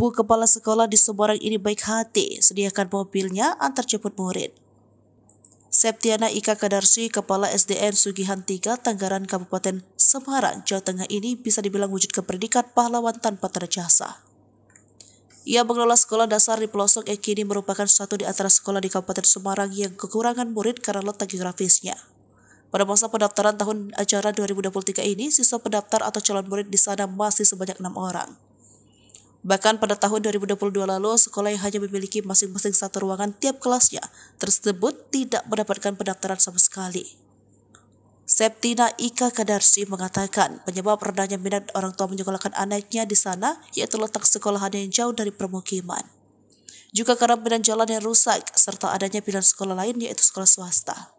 Ibu kepala sekolah di Semarang ini baik hati, sediakan mobilnya antar jemput murid. Septiana Ika Kadarsi, Kepala SDN Sugihan 3, Tanggaran Kabupaten Semarang, Jawa Tengah ini bisa dibilang wujud kepredikat pahlawan tanpa terjasa. Ia mengelola sekolah dasar di pelosok yang kini merupakan satu di antara sekolah di Kabupaten Semarang yang kekurangan murid karena letak geografisnya. Pada masa pendaftaran tahun ajaran 2023 ini, siswa pendaftar atau calon murid di sana masih sebanyak enam orang. Bahkan pada tahun 2022 lalu, sekolah yang hanya memiliki masing-masing satu ruangan tiap kelasnya tersebut tidak mendapatkan pendaftaran sama sekali. Septina Ika Kadarsi mengatakan penyebab rendahnya minat orang tua menyekolahkan anaknya di sana yaitu letak sekolahannya yang jauh dari permukiman. Juga karena medan jalan yang rusak serta adanya pilihan sekolah lain yaitu sekolah swasta.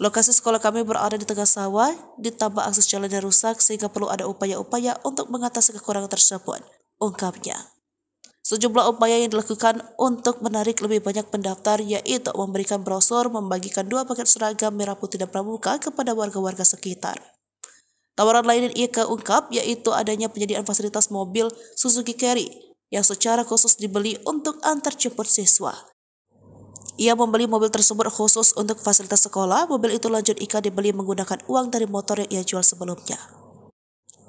Lokasi sekolah kami berada di tengah sawah, ditambah akses jalan yang rusak sehingga perlu ada upaya-upaya untuk mengatasi kekurangan tersebut, ungkapnya. Sejumlah upaya yang dilakukan untuk menarik lebih banyak pendaftar yaitu memberikan brosur, membagikan dua paket seragam merah putih dan pramuka kepada warga-warga sekitar. Tawaran lain yang ia keungkap yaitu adanya penyediaan fasilitas mobil Suzuki Carry yang secara khusus dibeli untuk antar jemput siswa. Ia membeli mobil tersebut khusus untuk fasilitas sekolah, mobil itu lanjut Ika dibeli menggunakan uang dari motor yang ia jual sebelumnya.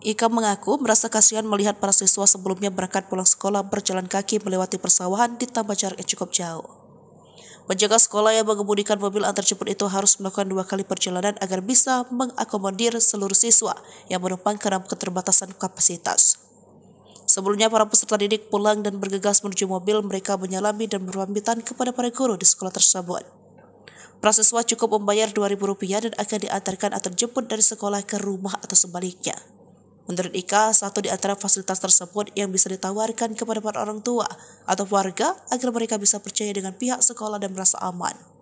Ika mengaku merasa kasihan melihat para siswa sebelumnya berangkat pulang sekolah berjalan kaki melewati persawahan di tambah jarak yang cukup jauh. Penjaga sekolah yang mengemudikan mobil antar antarjemput itu harus melakukan dua kali perjalanan agar bisa mengakomodir seluruh siswa yang menumpang karena keterbatasan kapasitas. Sebelumnya para peserta didik pulang dan bergegas menuju mobil mereka menyalami dan berpamitan kepada para guru di sekolah tersebut. Para siswa cukup membayar Rp2.000 dan akan diantarkan atau jemput dari sekolah ke rumah atau sebaliknya. Menurut Ika, satu di antara fasilitas tersebut yang bisa ditawarkan kepada para orang tua atau warga agar mereka bisa percaya dengan pihak sekolah dan merasa aman.